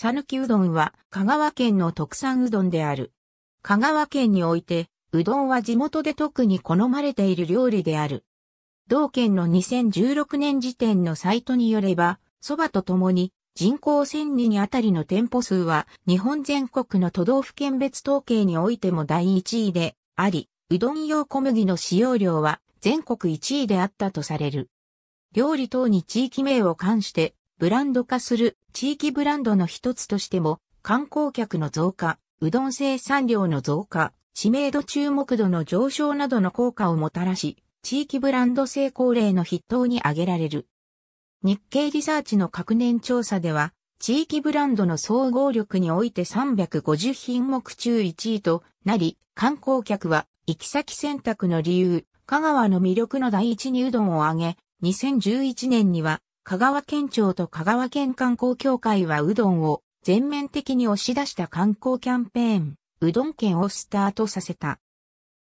さぬきうどんは香川県の特産うどんである。香川県において、うどんは地元で特に好まれている料理である。同県の2016年時点のサイトによれば、蕎麦とともに人口1000人あたりの店舗数は日本全国の都道府県別統計においても第1位であり、うどん用小麦の使用量は全国1位であったとされる。料理等に地域名を冠してブランド化する地域ブランドの一つとしても、観光客の増加、うどん生産量の増加、知名度注目度の上昇などの効果をもたらし、地域ブランド成功例の筆頭に挙げられる。日経リサーチの各年調査では、地域ブランドの総合力において350品目中1位となり、観光客は行き先選択の理由、香川の魅力の第一にうどんを挙げ、2011年には香川県庁と香川県観光協会はうどんを全面的に押し出した観光キャンペーン、うどん県をスタートさせた。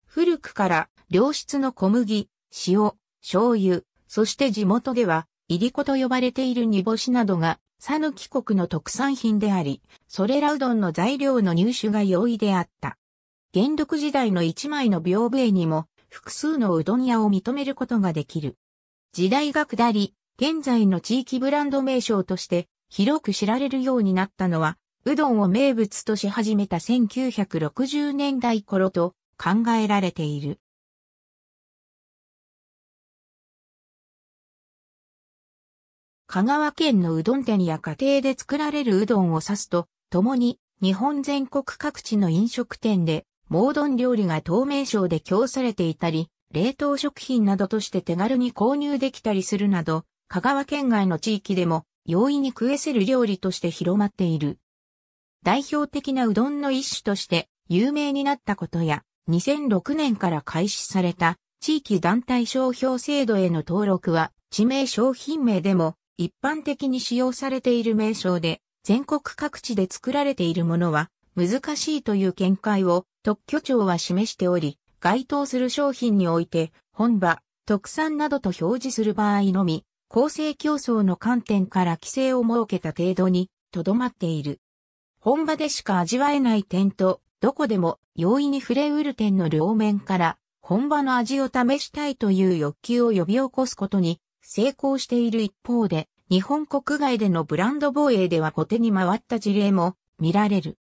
古くから良質の小麦、塩、醤油、そして地元では、いりこと呼ばれている煮干しなどが、さぬき国の特産品であり、それらうどんの材料の入手が容易であった。元禄時代の一枚の屏風絵にも、複数のうどん屋を認めることができる。時代が下り、現在の地域ブランド名称として広く知られるようになったのは、うどんを名物とし始めた1960年代頃と考えられている。香川県のうどん店や家庭で作られるうどんを指すと、共に日本全国各地の飲食店で、モードン料理が透明賞で供されていたり、冷凍食品などとして手軽に購入できたりするなど、香川県外の地域でも容易に食えせる料理として広まっている。代表的なうどんの一種として有名になったことや、2006年から開始された地域団体商標制度への登録は、地名商品名でも一般的に使用されている名称で、全国各地で作られているものは難しいという見解を特許庁は示しており、該当する商品において、本場、特産などと表示する場合のみ、公正競争の観点から規制を設けた程度にとどまっている。本場でしか味わえない点と、どこでも容易に触れうる点の両面から本場の味を試したいという欲求を呼び起こすことに成功している一方で、日本国外でのブランド防衛では後手に回った事例も見られる。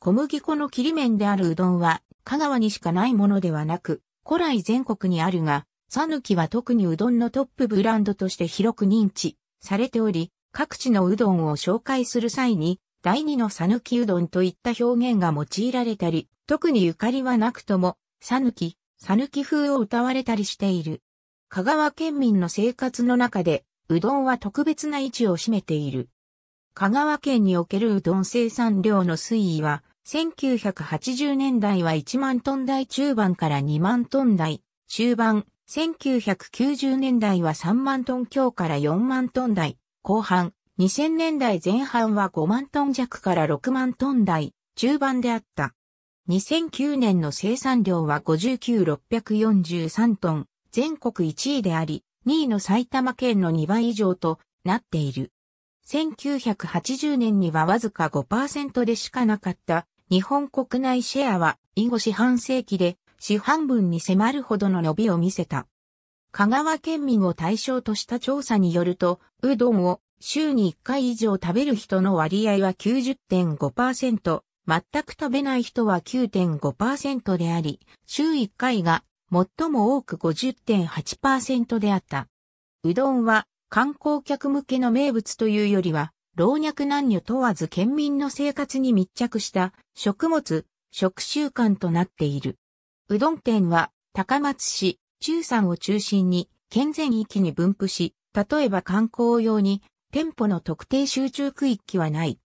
小麦粉の切り面であるうどんは、香川にしかないものではなく、古来全国にあるが、サヌキは特にうどんのトップブランドとして広く認知されており、各地のうどんを紹介する際に、第二のさぬきうどんといった表現が用いられたり、特にゆかりはなくとも、さぬき、さぬき風を歌われたりしている。香川県民の生活の中で、うどんは特別な位置を占めている。香川県におけるうどん生産量の推移は、1980年代は1万トン台中盤から2万トン台中盤、1990年代は3万トン強から4万トン台、後半、2000年代前半は5万トン弱から6万トン台、中盤であった。2009年の生産量は59643トン、全国1位であり、2位の埼玉県の2倍以上となっている。1980年にはわずか5%でしかなかった日本国内シェアは、以後四半世紀で四半分に迫るほどの伸びを見せた。香川県民を対象とした調査によると、うどんを週に1回以上食べる人の割合は90.5%、全く食べない人は9.5%であり、週1回が最も多く50.8%であった。うどんは観光客向けの名物というよりは、老若男女問わず県民の生活に密着した食物、食習慣となっている。うどん店は高松市、中山を中心に県全域に分布し、例えば観光用に店舗の特定集中区域はない。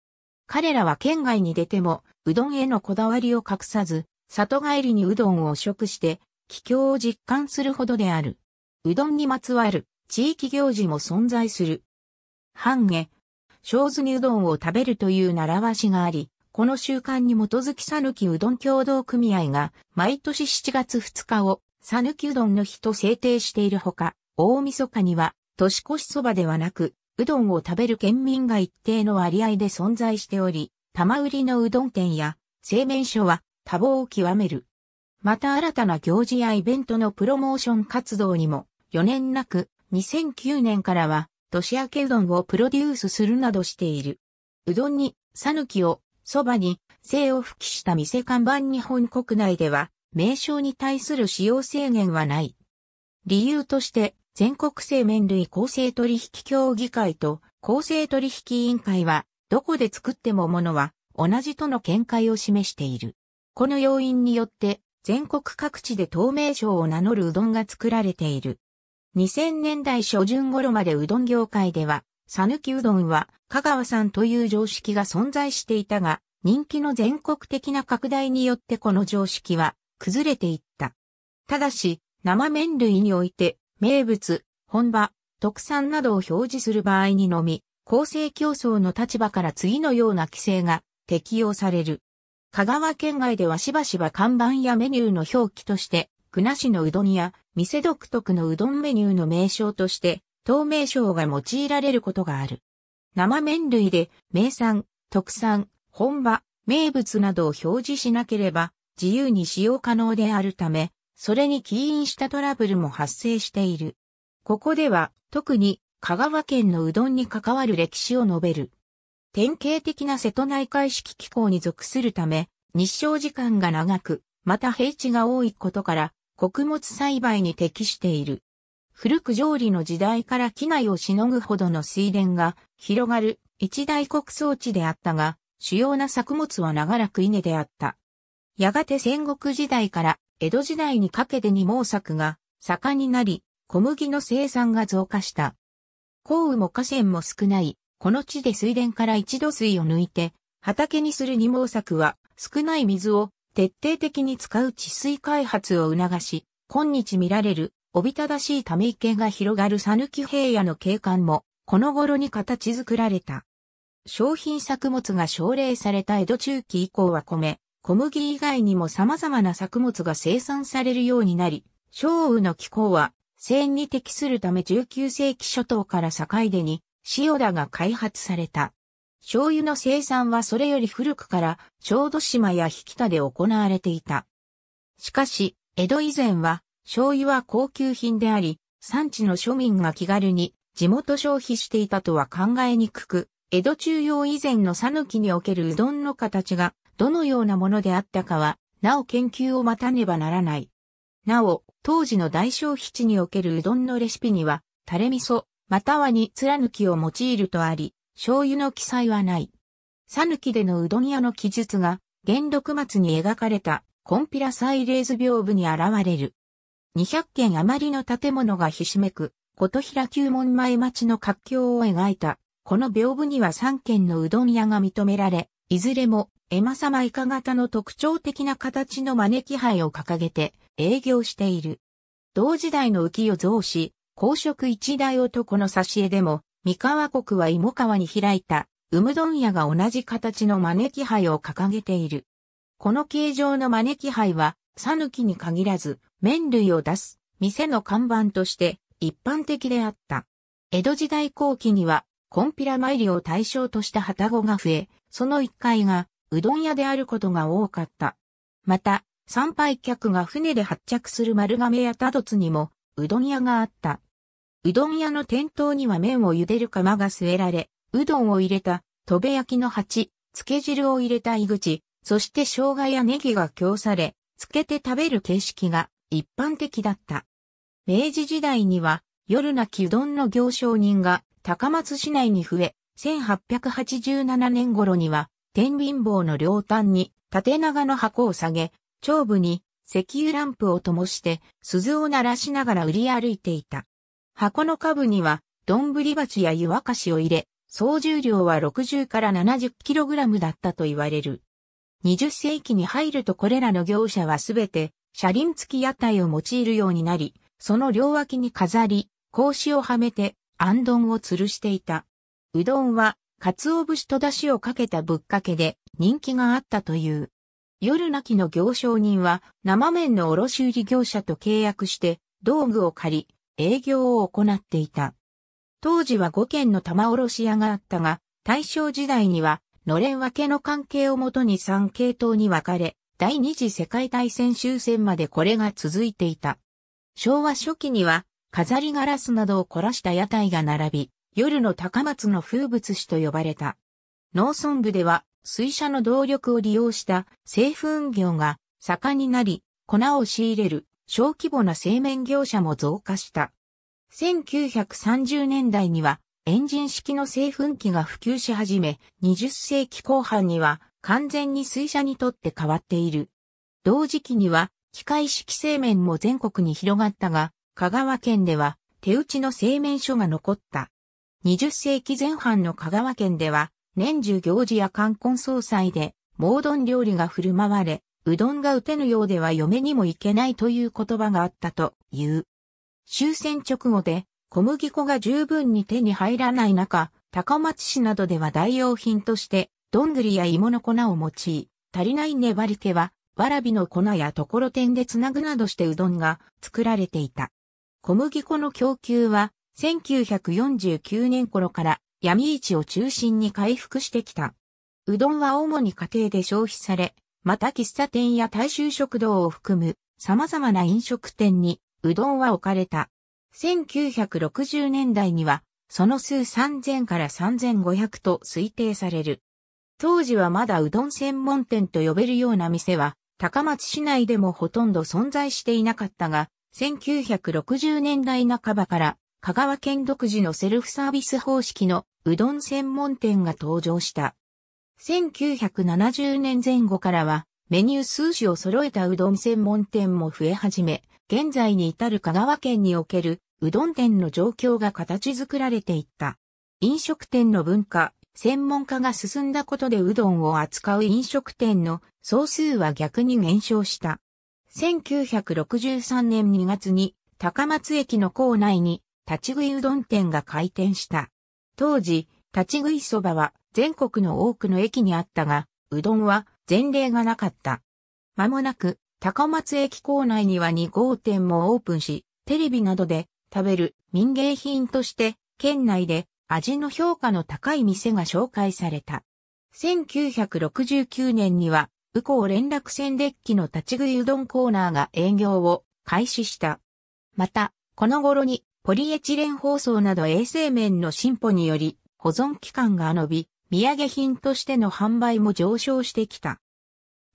彼らは県外に出ても、うどんへのこだわりを隠さず、里帰りにうどんを食して、帰郷を実感するほどである。うどんにまつわる地域行事も存在する。半下、小津にうどんを食べるという習わしがあり、この習慣に基づきさぬきうどん協同組合が毎年7月2日をさぬきうどんの日と制定しているほか、大晦日には年越しそばではなく、うどんを食べる県民が一定の割合で存在しており、玉売りのうどん店や製麺所は多忙を極める。また新たな行事やイベントのプロモーション活動にも4年なく2009年からは年明けうどんをプロデュースするなどしている。うどんにさぬきをそばに、性を吹きした店看板日本国内では、名称に対する使用制限はない。理由として、全国製麺類公正取引協議会と公正取引委員会は、どこで作ってもものは同じとの見解を示している。この要因によって、全国各地で透明賞を名乗るうどんが作られている。2000年代初旬頃までうどん業界では、さぬきうどんは香川さんという常識が存在していたが、人気の全国的な拡大によってこの常識は崩れていった。ただし、生麺類において、名物、本場、特産などを表示する場合にのみ、公正競争の立場から次のような規制が適用される。香川県外ではしばしば看板やメニューの表記として、国しのうどんや、店独特のうどんメニューの名称として、透明症が用いられることがある。生麺類で名産、特産、本場、名物などを表示しなければ自由に使用可能であるため、それに起因したトラブルも発生している。ここでは特に香川県のうどんに関わる歴史を述べる。典型的な瀬戸内海式気候に属するため、日照時間が長く、また平地が多いことから、穀物栽培に適している。古く上理の時代から機内をしのぐほどの水田が広がる一大穀倉地であったが、主要な作物は長らく稲であった。やがて戦国時代から江戸時代にかけて二毛作が盛んになり、小麦の生産が増加した。降雨も河川も少ない、この地で水田から一度水を抜いて、畑にする二毛作は少ない水を徹底的に使う治水開発を促し、今日見られるおびただしいため池が広がる讃岐平野の景観も、この頃に形作られた。商品作物が奨励された江戸中期以降は米、小麦以外にも様々な作物が生産されるようになり、小雨の気候は、西に適するため19世紀初頭から境出に、塩田が開発された。醤油の生産はそれより古くから小豆島や引田で行われていた。しかし、江戸以前は醤油は高級品であり、産地の庶民が気軽に地元消費していたとは考えにくく、江戸中央以前の讃岐におけるうどんの形がどのようなものであったかは、なお研究を待たねばならない。なお、当時の大消費地におけるうどんのレシピには、タレ味噌、または煮貫きを用いるとあり、醤油の記載はない。讃岐でのうどん屋の記述が、元禄末に描かれた、コンピラサイレーズ屏風に現れる。200軒余りの建物がひしめく、琴平旧門前町の活況を描いた、この屏風には3軒のうどん屋が認められ、いずれも、エマ様イカ型の特徴的な形の招き杯を掲げて営業している。同時代の浮世増し、公職一代男の挿絵でも、三河国は芋川に開いた、うむどん屋が同じ形の招き杯を掲げている。この形状の招き杯は、ぬきに限らず麺類を出す店の看板として一般的であった。江戸時代後期にはコンピラ参りを対象とした旗子が増え、その一階がうどん屋であることが多かった。また、参拝客が船で発着する丸亀や多度津にもうどん屋があった。うどん屋の店頭には麺を茹でる釜が据えられ、うどんを入れた、とべ焼きの鉢、漬け汁を入れた井口、そして生姜やネギが供され、つけて食べる形式が一般的だった。明治時代には夜なきうどんの行商人が高松市内に増え、1887年頃には天秤棒の両端に縦長の箱を下げ、頂部に石油ランプを灯して鈴を鳴らしながら売り歩いていた。箱の下部には丼鉢や湯沸かしを入れ、総重量は60から 70kg だったと言われる。20世紀に入るとこれらの業者はすべて車輪付き屋台を用いるようになり、その両脇に飾り、格子をはめて、あんどんを吊るしていた。うどんは、鰹節と出汁をかけたぶっかけで人気があったという。夜なきの行商人は生麺の卸売業者と契約して道具を借り営業を行っていた。当時は5軒の玉卸屋があったが、大正時代にはのれん分けの関係をもとに3系統に分かれ、第二次世界大戦終戦までこれが続いていた。昭和初期には、飾りガラスなどを凝らした屋台が並び、夜の高松の風物詩と呼ばれた。農村部では、水車の動力を利用した製粉業が盛んになり、粉を仕入れる小規模な製麺業者も増加した。1930年代にはエンジン式の製粉機が普及し始め、20世紀後半には完全に水車にとって変わっている。同時期には機械式製麺も全国に広がったが、香川県では手打ちの製麺所が残った。20世紀前半の香川県では、年中行事や冠婚葬祭で、モードン料理が振る舞われ、うどんが打てぬようでは嫁にも行けないという言葉があったという。終戦直後で小麦粉が十分に手に入らない中、高松市などでは代用品として、どんぐりや芋の粉を用い、足りない粘り気は、わらびの粉やところてんでつなぐなどしてうどんが作られていた。小麦粉の供給は、1949年頃から闇市を中心に回復してきた。うどんは主に家庭で消費され、また喫茶店や大衆食堂を含む様々な飲食店にうどんは置かれた。1960年代には、その数3000から3500と推定される。当時はまだうどん専門店と呼べるような店は、高松市内でもほとんど存在していなかったが、1960年代半ばから香川県独自のセルフサービス方式のうどん専門店が登場した。1970年前後からはメニュー数種を揃えたうどん専門店も増え始め、現在に至る香川県におけるうどん店の状況が形作られていった。飲食店の文化、専門化が進んだことでうどんを扱う飲食店の総数は逆に減少した。1963年2月に高松駅の構内に立ち食いうどん店が開店した。当時、立ち食いそばは全国の多くの駅にあったが、うどんは前例がなかった。間もなく高松駅構内には2号店もオープンし、テレビなどで食べる民芸品として、県内で味の評価の高い店が紹介された。1969年には、宇高連絡船デッキの立ち食いうどんコーナーが営業を開始した。また、この頃にポリエチレン包装など衛生面の進歩により、保存期間が延び、土産品としての販売も上昇してきた。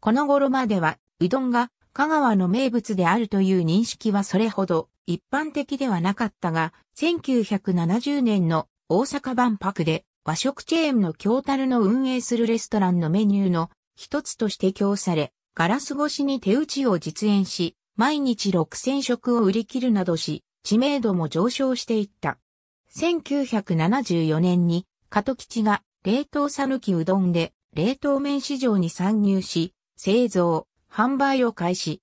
この頃までは、うどんが香川の名物であるという認識はそれほど一般的ではなかったが、1970年の大阪万博で和食チェーンの京樽の運営するレストランのメニューの一つとして供され、ガラス越しに手打ちを実演し、毎日6000食を売り切るなどし、知名度も上昇していった。1974年に、加藤吉が冷凍さぬきうどんで冷凍麺市場に参入し、製造、販売を開始。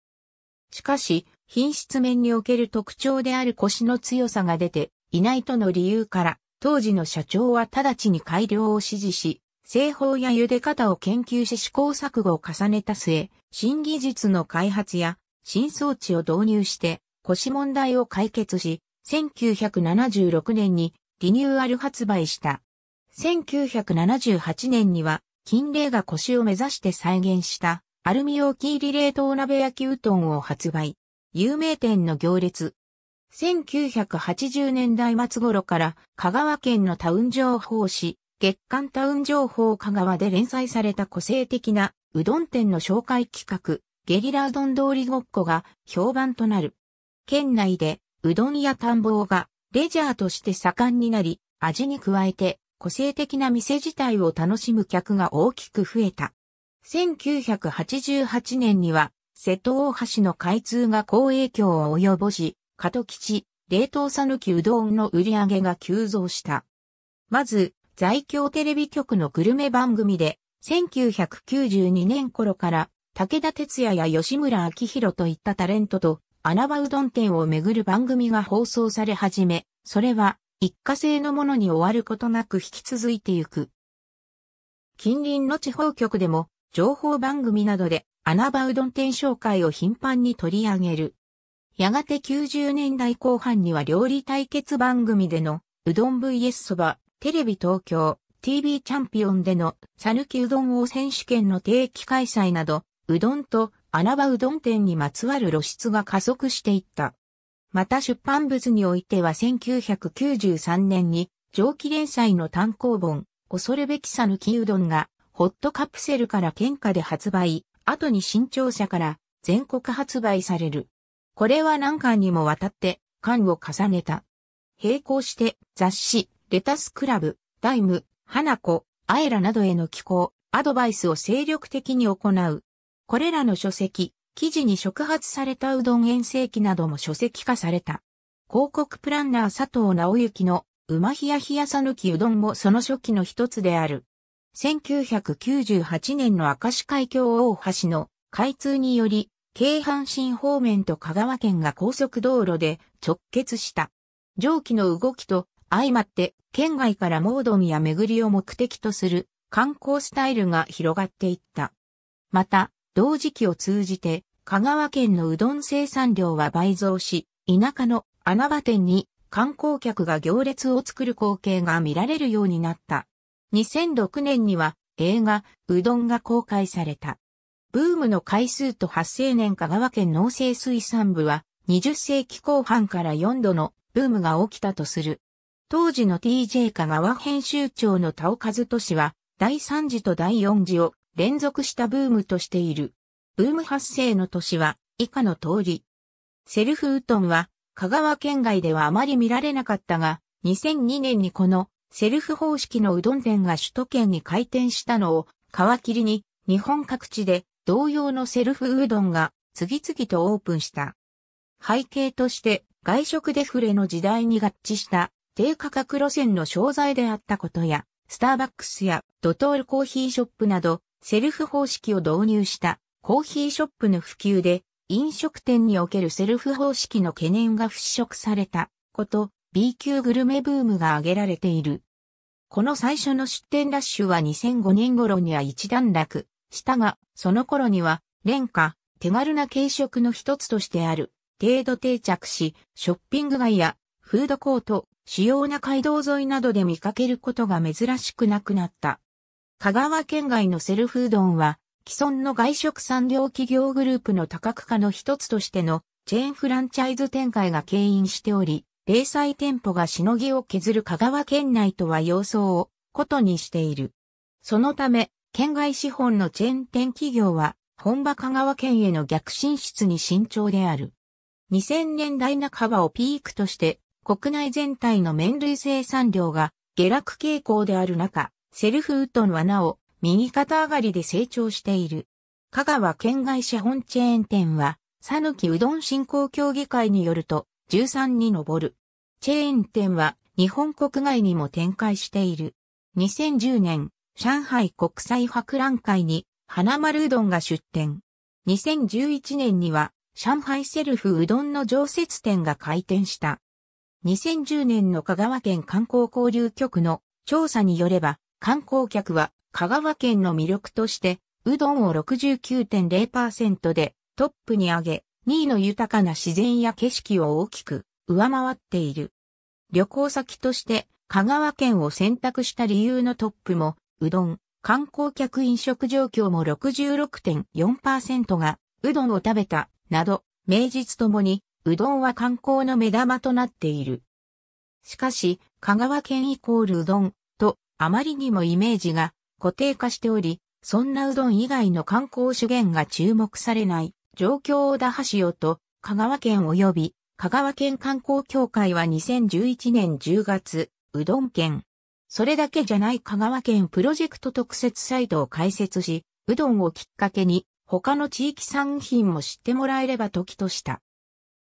しかし、品質面における特徴である腰の強さが出ていないとの理由から、当時の社長は直ちに改良を指示し、製法や茹で方を研究し試行錯誤を重ねた末、新技術の開発や新装置を導入して腰問題を解決し、1976年にリニューアル発売した。1978年には、金麗が腰を目指して再現したアルミ容器入り冷凍鍋焼きうどんを発売。有名店の行列。1980年代末頃から香川県のタウン情報誌、月刊タウン情報香川で連載された個性的なうどん店の紹介企画、ゲリラうどん通りごっこが評判となる。県内でうどんやんぼがレジャーとして盛んになり、味に加えて個性的な店自体を楽しむ客が大きく増えた。1988年には、瀬戸大橋の開通が好影響を及ぼし、加藤吉、冷凍さぬきうどんの売り上げが急増した。まず、在京テレビ局のグルメ番組で、1992年頃から、武田鉄矢や吉村明宏といったタレントと、穴場うどん店をめぐる番組が放送され始め、それは、一過性のものに終わることなく引き続いてゆく。近隣の地方局でも、情報番組などで穴場うどん店紹介を頻繁に取り上げる。やがて90年代後半には料理対決番組でのうどん VS そば、テレビ東京、TV チャンピオンでのさぬきうどん王選手権の定期開催など、うどんと穴場うどん店にまつわる露出が加速していった。また出版物においては1993年に上記連載の単行本、恐るべきさぬきうどんがホットカプセルから喧嘩で発売、後に新潮社から全国発売される。これは何巻にもわたって巻を重ねた。並行して雑誌、レタスクラブ、タイム、花子、アエラなどへの寄稿、アドバイスを精力的に行う。これらの書籍、記事に触発されたうどん遠征記なども書籍化された。広告プランナー佐藤直之の馬ひやひやさぬきうどんもその初期の一つである。1998年の明石海峡大橋の開通により、京阪神方面と香川県が高速道路で直結した。蒸気の動きと相まって県外からモードミや巡りを目的とする観光スタイルが広がっていった。また、同時期を通じて香川県のうどん生産量は倍増し、田舎の穴場店に観光客が行列を作る光景が見られるようになった。2006年には映画、うどんが公開された。ブームの回数と発生年香川県農政水産部は20世紀後半から4度のブームが起きたとする。当時の TJ 香川編集長の田尾和俊は第3次と第4次を連続したブームとしている。ブーム発生の年は以下の通り。セルフウトンは香川県外ではあまり見られなかったが、2002年にこのセルフ方式のうどん店が首都圏に開店したのを皮切りに日本各地で同様のセルフうどんが次々とオープンした。背景として外食デフレの時代に合致した低価格路線の商材であったことや、スターバックスやドトールコーヒーショップなどセルフ方式を導入したコーヒーショップの普及で飲食店におけるセルフ方式の懸念が払拭されたこと、B 級グルメブームが挙げられている。この最初の出店ラッシュは2005年頃には一段落したが、その頃には、廉価、手軽な軽食の一つとしてある、程度定着し、ショッピング街や、フードコート、主要な街道沿いなどで見かけることが珍しくなくなった。香川県外のセルフうどんは、既存の外食産業企業グループの多角化の一つとしてのチェーンフランチャイズ展開が牽引しており、零細店舗がしのぎを削る香川県内とは様相をことにしている。そのため、県外資本のチェーン店企業は、本場香川県への逆進出に慎重である。2000年代半ばをピークとして、国内全体の麺類生産量が下落傾向である中、セルフウッドンはなお、右肩上がりで成長している。香川県外資本チェーン店は、さぬきうどん振興協議会によると、13に上る。チェーン店は日本国外にも展開している。2010年、上海国際博覧会に花丸うどんが出店。2011年には上海セルフうどんの常設店が開店した。2010年の香川県観光交流局の調査によれば、観光客は香川県の魅力として、うどんを69.0%でトップに上げ、2位の豊かな自然や景色を大きく上回っている。旅行先として香川県を選択した理由のトップも、うどん、観光客飲食状況も66.4%が、うどんを食べた、など、名実ともに、うどんは観光の目玉となっている。しかし、香川県イコールうどん、と、あまりにもイメージが固定化しており、そんなうどん以外の観光資源が注目されない。状況を打破しようと、香川県及び香川県観光協会は2011年10月、うどん県。それだけじゃない香川県プロジェクト特設サイトを開設し、うどんをきっかけに他の地域産品も知ってもらえれば時とした。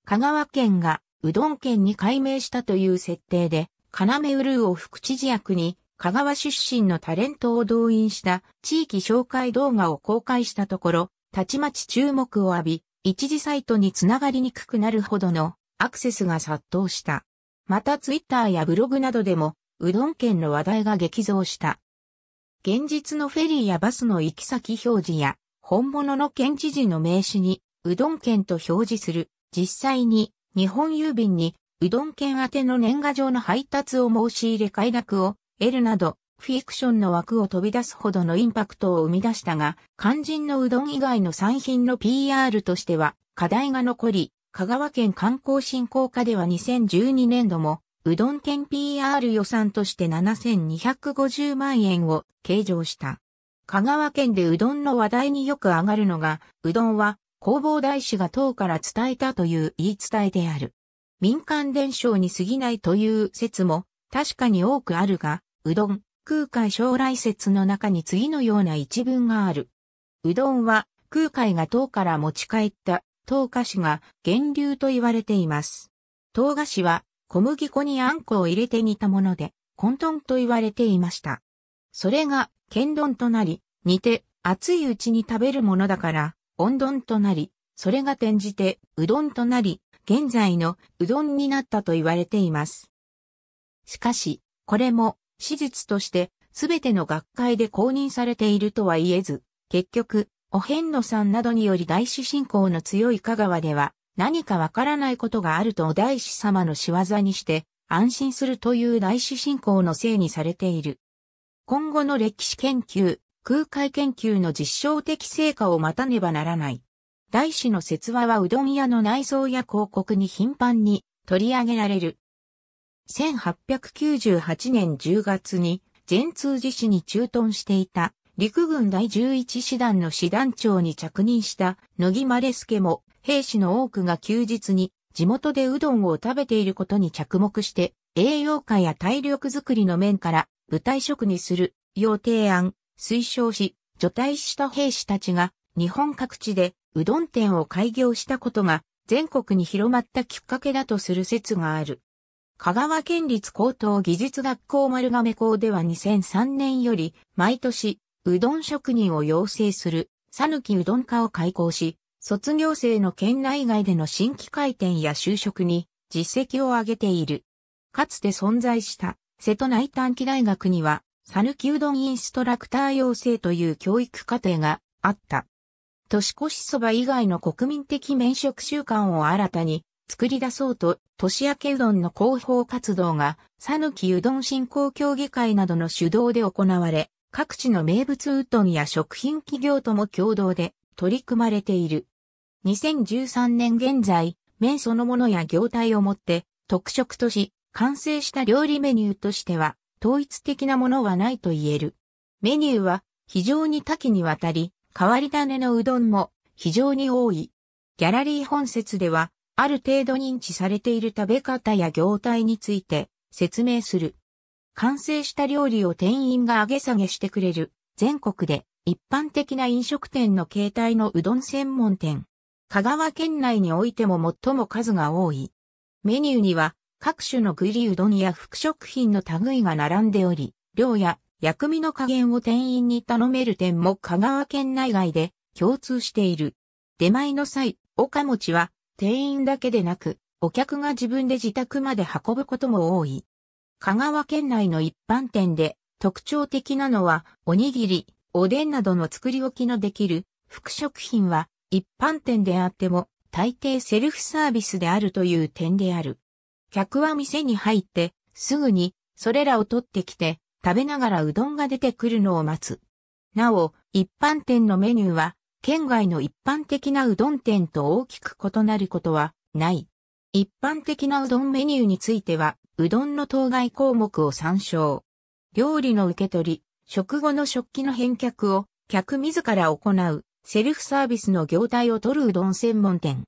香川県がうどん県に改名したという設定で、金目うるうを副知事役に香川出身のタレントを動員した地域紹介動画を公開したところ、たちまち注目を浴び、一時サイトにつながりにくくなるほどのアクセスが殺到した。またツイッターやブログなどでも、うどん県の話題が激増した。現実のフェリーやバスの行き先表示や、本物の県知事の名刺に、うどん県と表示する、実際に、日本郵便に、うどん県宛ての年賀状の配達を申し入れ快諾を得るなど、フィクションの枠を飛び出すほどのインパクトを生み出したが、肝心のうどん以外の産品の PR としては課題が残り、香川県観光振興課では2012年度も、うどん県 PR 予算として7250万円を計上した。香川県でうどんの話題によく上がるのが、うどんは工房大使が党から伝えたという言い伝えである。民間伝承に過ぎないという説も確かに多くあるが、うどん、空海将来説の中に次のような一文がある。うどんは空海が唐から持ち帰った唐菓子が源流と言われています。唐菓子は小麦粉にあんこを入れて煮たもので、混沌と言われていました。それが、剣丼となり、煮て、熱いうちに食べるものだから、温丼となり、それが転じて、うどんとなり、現在のうどんになったと言われています。しかし、これも史実としてすべての学会で公認されているとは言えず、結局、お遍路さんなどにより大師信仰の強い香川では、何かわからないことがあるとお大師様の仕業にして、安心するという大師信仰のせいにされている。今後の歴史研究、空海研究の実証的成果を待たねばならない。大師の説話はうどん屋の内装や広告に頻繁に取り上げられる。1898年10月に、全通寺市に駐屯していた、陸軍第11師団の師団長に着任した野木丸助も、兵士の多くが休日に地元でうどんを食べていることに着目して、栄養価や体力づくりの面から部隊食にする、要提案、推奨し、除隊した兵士たちが日本各地でうどん店を開業したことが全国に広まったきっかけだとする説がある。香川県立高等技術学校丸亀校では2003年より毎年うどん職人を養成するさぬきうどん科を開校し、卒業生の県内外での新規開店や就職に実績を上げている。かつて存在した瀬戸内短期大学には、さぬきうどんインストラクター養成という教育課程があった。年越しそば以外の国民的免職習慣を新たに作り出そうと、年明けうどんの広報活動が、さぬきうどん振興協議会などの主導で行われ、各地の名物うどんや食品企業とも共同で取り組まれている。2013年現在、麺そのものや業態をもって特色とし、完成した料理メニューとしては統一的なものはないと言える。メニューは非常に多岐にわたり、変わり種のうどんも非常に多い。ギャラリー本説ではある程度認知されている食べ方や業態について説明する。完成した料理を店員が上げ下げしてくれる全国で一般的な飲食店の形態のうどん専門店。香川県内においても最も数が多い。メニューには各種のグリうどんや副食品の類が並んでおり、量や薬味の加減を店員に頼める点も香川県内外で共通している。出前の際、岡持は店員だけでなく、お客が自分で自宅まで運ぶことも多い。香川県内の一般店で特徴的なのは、おにぎり、おでんなどの作り置きのできる副食品は一般店であっても大抵セルフサービスであるという点である。客は店に入ってすぐにそれらを取ってきて食べながらうどんが出てくるのを待つ。なお、一般店のメニューは県外の一般的なうどん店と大きく異なることはない。一般的なうどんメニューについては、うどんの当該項目を参照。料理の受け取り、食後の食器の返却を客自ら行う、セルフサービスの業態を取るうどん専門店。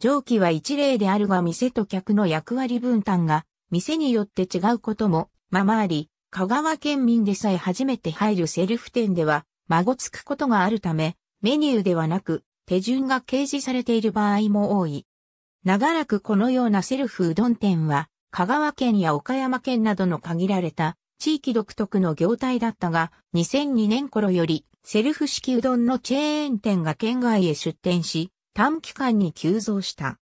上記は一例であるが店と客の役割分担が店によって違うこともままあり、香川県民でさえ初めて入るセルフ店では、孫つくことがあるため、メニューではなく、手順が掲示されている場合も多い。長らくこのようなセルフうどん店は、香川県や岡山県などの限られた地域独特の業態だったが、2002年頃よりセルフ式うどんのチェーン店が県外へ出店し、短期間に急増した。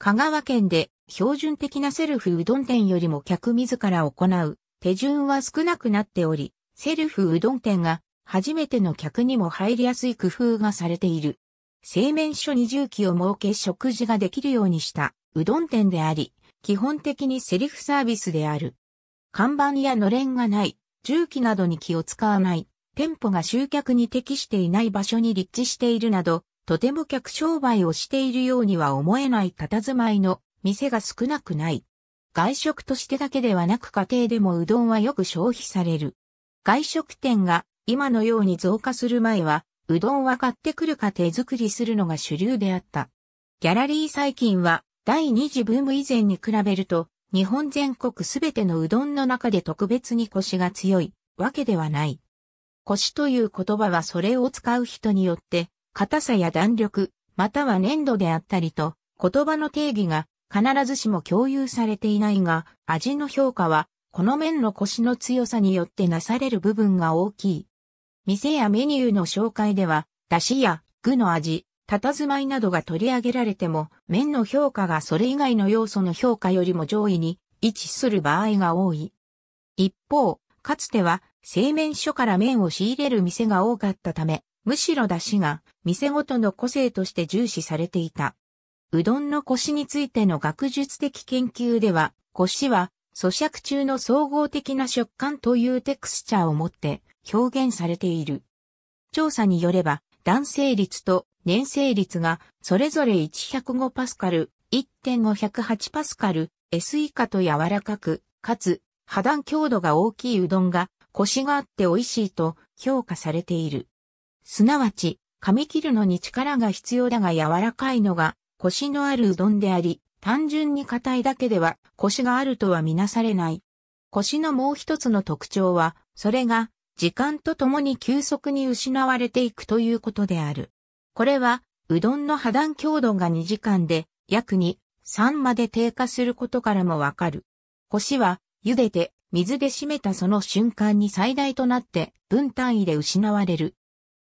香川県で標準的なセルフうどん店よりも客自ら行う手順は少なくなっており、セルフうどん店が初めての客にも入りやすい工夫がされている。製麺所に重機を設け食事ができるようにしたうどん店であり、基本的にセリフサービスである。看板やのれんがない、重機などに気を使わない、店舗が集客に適していない場所に立地しているなど、とても客商売をしているようには思えない佇まいの店が少なくない。外食としてだけではなく家庭でもうどんはよく消費される。外食店が今のように増加する前は、うどんは買ってくるか手作りするのが主流であった。ギャラリー最近は、第二次ブーム以前に比べると、日本全国すべてのうどんの中で特別に腰が強いわけではない。腰という言葉はそれを使う人によって、硬さや弾力、または粘土であったりと、言葉の定義が必ずしも共有されていないが、味の評価は、この面の腰の強さによってなされる部分が大きい。店やメニューの紹介では、出汁や具の味、佇まいなどが取り上げられても、麺の評価がそれ以外の要素の評価よりも上位に位置する場合が多い。一方、かつては、製麺所から麺を仕入れる店が多かったため、むしろ出汁が店ごとの個性として重視されていた。うどんの腰についての学術的研究では、腰は咀嚼中の総合的な食感というテクスチャーを持って、表現されている。調査によれば、男性率と年性率がそれぞれ105パスカル、1.508パスカル、S 以下と柔らかく、かつ、破断強度が大きいうどんが、腰があって美味しいと評価されている。すなわち、噛み切るのに力が必要だが柔らかいのが、腰のあるうどんであり、単純に硬いだけでは、腰があるとはみなされない。腰のもう一つの特徴は、それが時間とともに急速に失われていくということである。これは、うどんの破断強度が2時間で約2、3まで低下することからもわかる。腰は、茹でて、水で締めたその瞬間に最大となって分単位で失われる。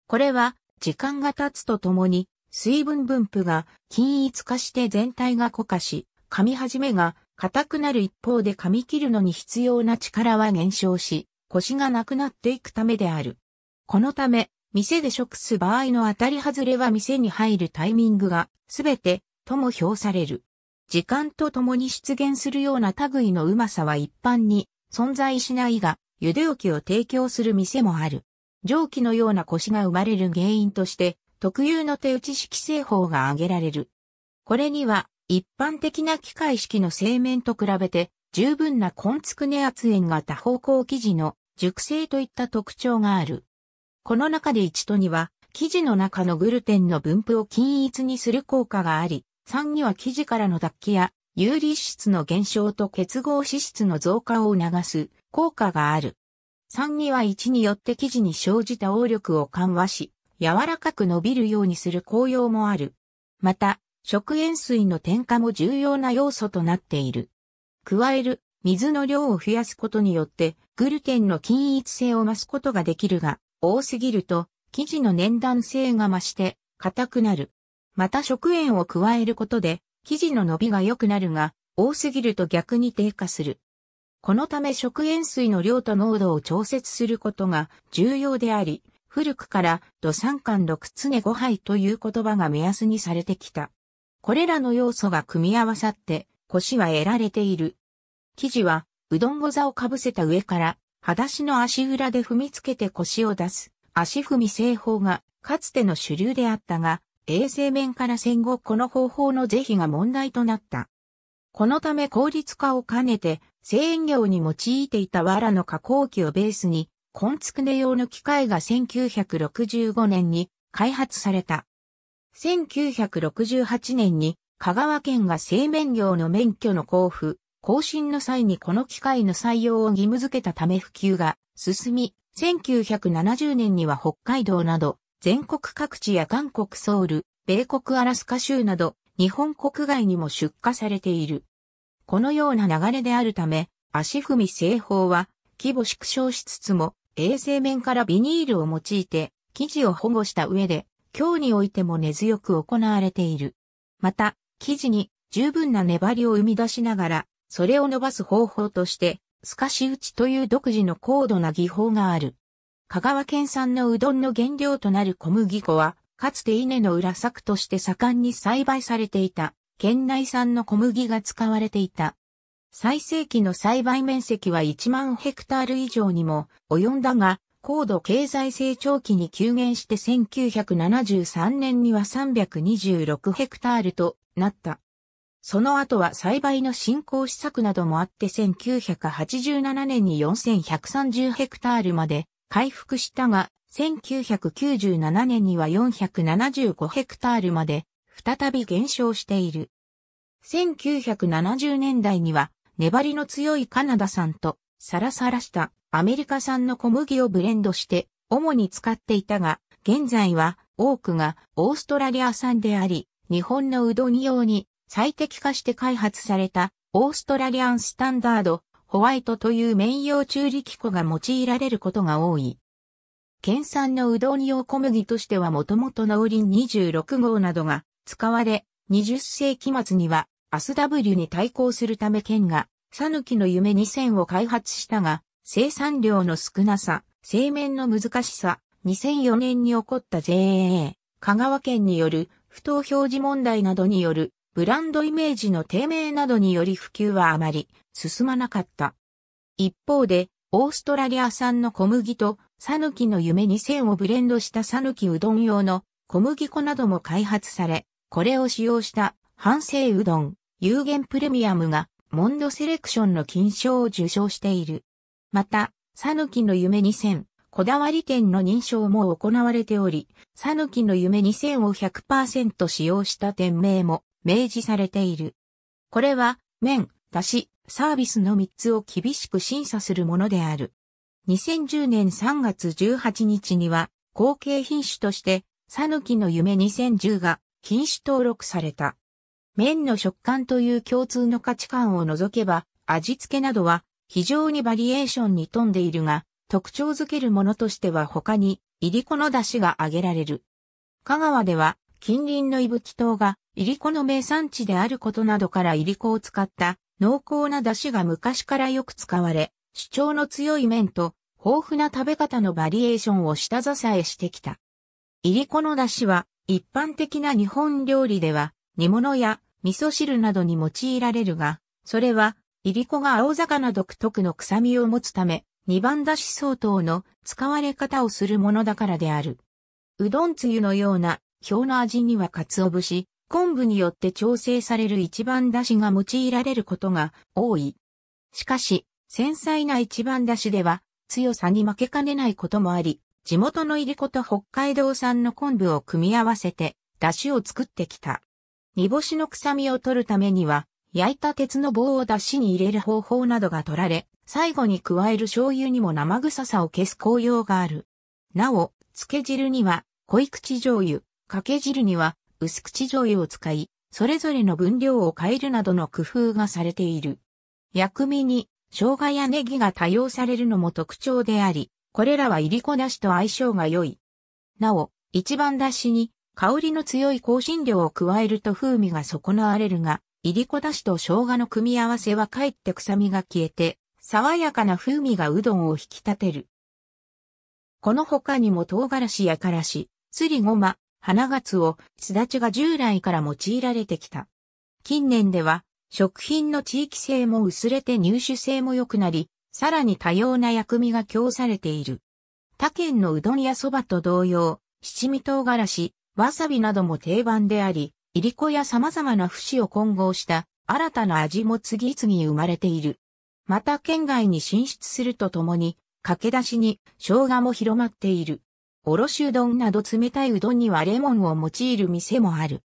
これは、時間が経つとともに、水分分布が均一化して全体が固化し、噛み始めが硬くなる一方で噛み切るのに必要な力は減少し、腰がなくなっていくためである。このため、店で食す場合の当たり外れは店に入るタイミングが、全て、とも評される。時間とともに出現するような類のうまさは一般に存在しないが、茹で置きを提供する店もある。蒸気のような腰が生まれる原因として、特有の手打ち式製法が挙げられる。これには、一般的な機械式の製麺と比べて、十分な根付く熱圧炎が多方向生地の熟成といった特徴がある。この中で1と2は、生地の中のグルテンの分布を均一にする効果があり、3には生地からの脱気や、有利質の減少と結合脂質の増加を促す効果がある。3には1によって生地に生じた応力を緩和し、柔らかく伸びるようにする効用もある。また、食塩水の添加も重要な要素となっている。加える、水の量を増やすことによって、グルテンの均一性を増すことができるが、多すぎると、生地の粘弾性が増して、硬くなる。また食塩を加えることで、生地の伸びが良くなるが、多すぎると逆に低下する。このため食塩水の量と濃度を調節することが重要であり、古くから土三間六常5杯という言葉が目安にされてきた。これらの要素が組み合わさって、腰は得られている。生地はうどんご座をかぶせた上から、裸足の足裏で踏みつけて腰を出す、足踏み製法が、かつての主流であったが、衛生面から戦後この方法の是非が問題となった。このため効率化を兼ねて、製塩業に用いていた藁の加工機をベースに、コンツクネ用の機械が1965年に開発された。1968年に香川県が製麺業の免許の交付、更新の際にこの機械の採用を義務付けたため普及が進み、1970年には北海道など、全国各地や韓国ソウル、米国アラスカ州など、日本国外にも出荷されている。このような流れであるため、足踏み製法は、規模縮小しつつも、衛生面からビニールを用いて、生地を保護した上で、今日においても根強く行われている。また、生地に十分な粘りを生み出しながら、それを伸ばす方法として、透かし打ちという独自の高度な技法がある。香川県産のうどんの原料となる小麦粉は、かつて稲の裏作として盛んに栽培されていた、県内産の小麦が使われていた。最盛期の栽培面積は1万ヘクタール以上にも及んだが、高度経済成長期に急減して1973年には326ヘクタールとなった。その後は栽培の振興施策などもあって1987年に4130ヘクタールまで回復したが、1997年には475ヘクタールまで再び減少している。1970年代には粘りの強いカナダ産とサラサラしたアメリカ産の小麦をブレンドして主に使っていたが、現在は多くがオーストラリア産であり、日本のうどん用に最適化して開発されたオーストラリアンスタンダードホワイトという免用中力粉が用いられることが多い。県産のうどん用小麦としてはもともと農林26号などが使われ、20世紀末にはアス W に対抗するため県が、さぬきの夢2000を開発したが、生産量の少なさ、製麺の難しさ、2004年に起こった JA、香川県による不当表示問題などによるブランドイメージの低迷などにより普及はあまり進まなかった。一方で、オーストラリア産の小麦と、サヌキの夢2000をブレンドしたサヌキうどん用の小麦粉なども開発され、これを使用した反省うどん、有限プレミアムがモンドセレクションの金賞を受賞している。また、サヌキの夢2000、こだわり店の認証も行われており、サヌキの夢2000を100%使用した店名も明示されている。これは、麺、出汁、サービスの3つを厳しく審査するものである。2010年3月18日には、後継品種として、さぬきの夢2010が品種登録された。麺の食感という共通の価値観を除けば、味付けなどは非常にバリエーションに富んでいるが、特徴づけるものとしては他に、いりこの出汁が挙げられる。香川では、近隣の伊吹島が、いりこの名産地であることなどからいりこを使った濃厚な出汁が昔からよく使われ、主張の強い麺と豊富な食べ方のバリエーションを下支えしてきた。いりこの出汁は一般的な日本料理では煮物や味噌汁などに用いられるが、それは、いりこが青魚独特の臭みを持つため、二番出汁相当の使われ方をするものだからである。うどんつゆのような表の味には鰹節、昆布によって調整される一番出汁が用いられることが多い。しかし、繊細な一番出汁では強さに負けかねないこともあり、地元の入り子と北海道産の昆布を組み合わせて、出汁を作ってきた。煮干しの臭みを取るためには、焼いた鉄の棒を出汁に入れる方法などが取られ、最後に加える醤油にも生臭さを消す効用がある。なお、漬け汁には、濃口醤油、かけ汁には薄口醤油を使い、それぞれの分量を変えるなどの工夫がされている。薬味に生姜やネギが多用されるのも特徴であり、これらはいりこだしと相性が良い。なお、一番だしに香りの強い香辛料を加えると風味が損なわれるが、いりこだしと生姜の組み合わせはかえって臭みが消えて、爽やかな風味がうどんを引き立てる。この他にも唐辛子やからし、すりごま、花ガツオ、すだちが従来から用いられてきた。近年では、食品の地域性も薄れて入手性も良くなり、さらに多様な薬味が供されている。他県のうどんやそばと同様、七味唐辛子、わさびなども定番であり、いりこや様々な節を混合した新たな味も次々生まれている。また県外に進出するとともに、駆け出しに生姜も広まっている。おろしうどんなど冷たいうどんにはレモンを用いる店もある。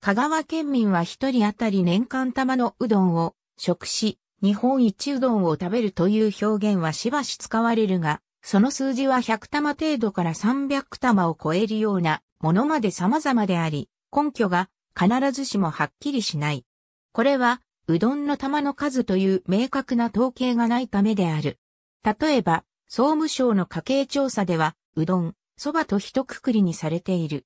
香川県民は一人当たり年間玉のうどんを食し、日本一うどんを食べるという表現はしばし使われるが、その数字は100玉程度から300玉を超えるようなものまで様々であり、根拠が必ずしもはっきりしない。これは、うどんの玉の数という明確な統計がないためである。例えば、総務省の家計調査では、うどん、蕎麦と一括りにされている。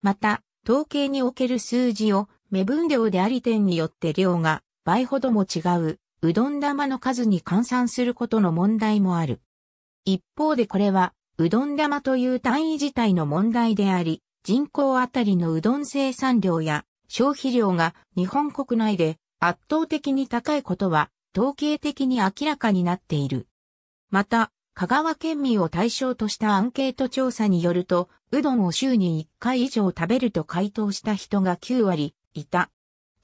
また、統計における数字を目分量であり点によって量が倍ほども違う、うどん玉の数に換算することの問題もある。一方でこれは、うどん玉という単位自体の問題であり、人口あたりのうどん生産量や消費量が日本国内で圧倒的に高いことは統計的に明らかになっている。また、香川県民を対象としたアンケート調査によると、うどんを週に1回以上食べると回答した人が9割いた。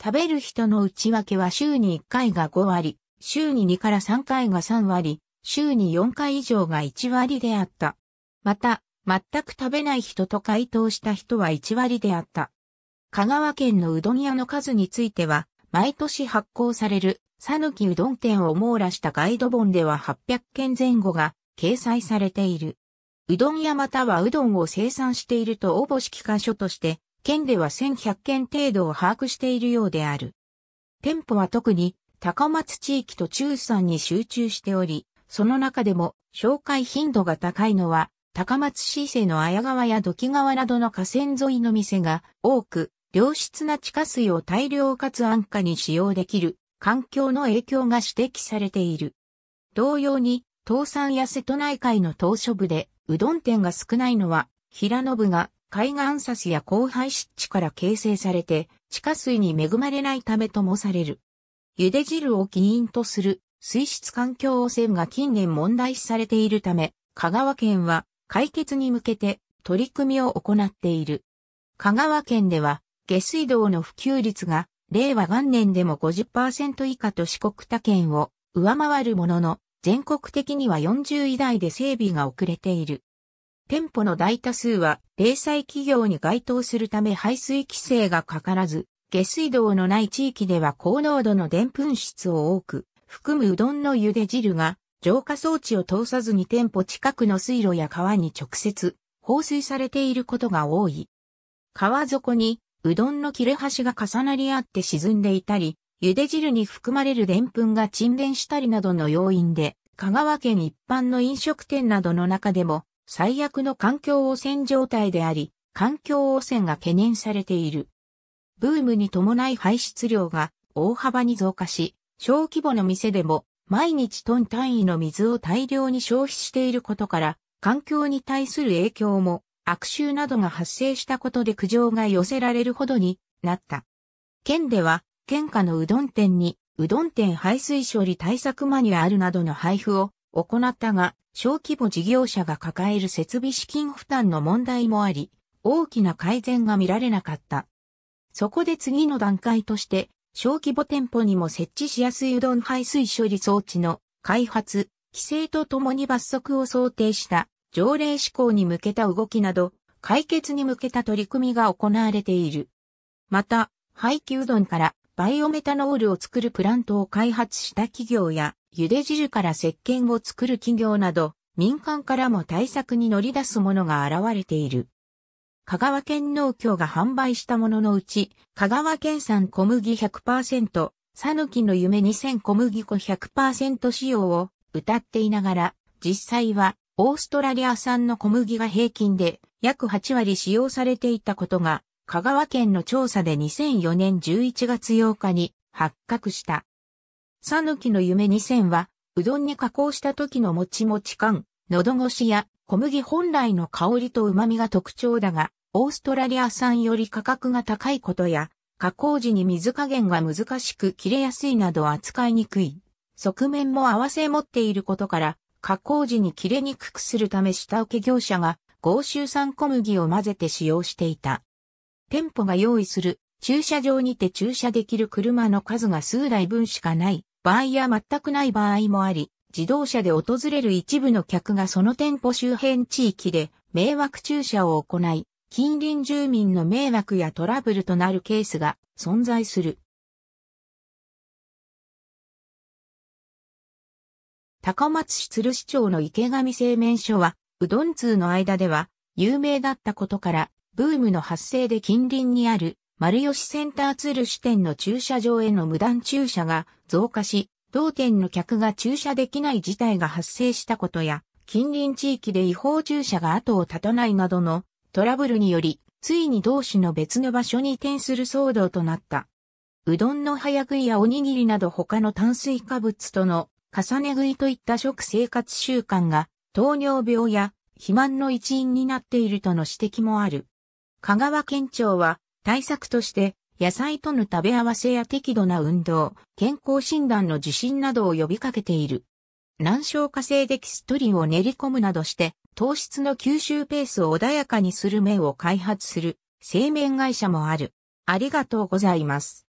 食べる人の内訳は週に1回が5割、週に2から3回が3割、週に4回以上が1割であった。また、全く食べない人と回答した人は1割であった。香川県のうどん屋の数については、毎年発行される、さぬきうどん店を網羅したガイド本では800件前後が掲載されている。うどん屋またはうどんを生産していると応募式箇所として、県では1100件程度を把握しているようである。店舗は特に高松地域と中山に集中しており、その中でも紹介頻度が高いのは、高松市勢の綾川や土器川などの河川沿いの店が多く、良質な地下水を大量かつ安価に使用できる環境の影響が指摘されている。同様に、東山や瀬戸内海の島嶼部で、うどん店が少ないのは、平野部が海岸差しや荒廃湿地から形成されて、地下水に恵まれないためともされる。茹で汁を起因とする水質環境汚染が近年問題視されているため、香川県は解決に向けて取り組みを行っている。香川県では下水道の普及率が令和元年でも50%以下と四国他県を上回るものの、全国的には40位台で整備が遅れている。店舗の大多数は零細企業に該当するため排水規制がかからず、下水道のない地域では高濃度のでんぷん質を多く、含むうどんの茹で汁が浄化装置を通さずに店舗近くの水路や川に直接放水されていることが多い。川底にうどんの切れ端が重なり合って沈んでいたり、茹で汁に含まれるでんぷんが沈殿したりなどの要因で、香川県一般の飲食店などの中でも、最悪の環境汚染状態であり、環境汚染が懸念されている。ブームに伴い排出量が大幅に増加し、小規模の店でも毎日トン単位の水を大量に消費していることから、環境に対する影響も悪臭などが発生したことで苦情が寄せられるほどになった。県では県下のうどん店に、うどん店排水処理対策マニュアルなどの配布を行ったが、小規模事業者が抱える設備資金負担の問題もあり、大きな改善が見られなかった。そこで次の段階として、小規模店舗にも設置しやすいうどん排水処理装置の開発、規制とともに罰則を想定した条例施行に向けた動きなど、解決に向けた取り組みが行われている。また、廃棄うどんからバイオメタノールを作るプラントを開発した企業や、茹で汁から石鹸を作る企業など、民間からも対策に乗り出すものが現れている。香川県農協が販売したもののうち、香川県産小麦100%、さぬきの夢2000小麦粉100%使用を歌っていながら、実際はオーストラリア産の小麦が平均で約8割使用されていたことが香川県の調査で2004年11月8日に発覚した。さぬきの夢2000は、うどんに加工した時のもちもち感、喉越しや小麦本来の香りと旨味が特徴だが、オーストラリア産より価格が高いことや、加工時に水加減が難しく切れやすいなど扱いにくい。側面も合わせ持っていることから、加工時に切れにくくするため下請け業者が、合衆産小麦を混ぜて使用していた。店舗が用意する駐車場にて駐車できる車の数が数台分しかない場合や全くない場合もあり、自動車で訪れる一部の客がその店舗周辺地域で迷惑駐車を行い、近隣住民の迷惑やトラブルとなるケースが存在する。高松市鶴市町の池上製麺所は、うどん通の間では有名だったことから、ブームの発生で近隣にある丸吉センターツル支店の駐車場への無断駐車が増加し、同店の客が駐車できない事態が発生したことや、近隣地域で違法駐車が後を絶たないなどのトラブルにより、ついに同市の別の場所に移転する騒動となった。うどんの早食いやおにぎりなど他の炭水化物との重ね食いといった食生活習慣が糖尿病や肥満の一因になっているとの指摘もある。香川県庁は対策として野菜との食べ合わせや適度な運動、健康診断の受診などを呼びかけている。難消化性デキストリンを練り込むなどして糖質の吸収ペースを穏やかにする麺を開発する製麺会社もある。ありがとうございます。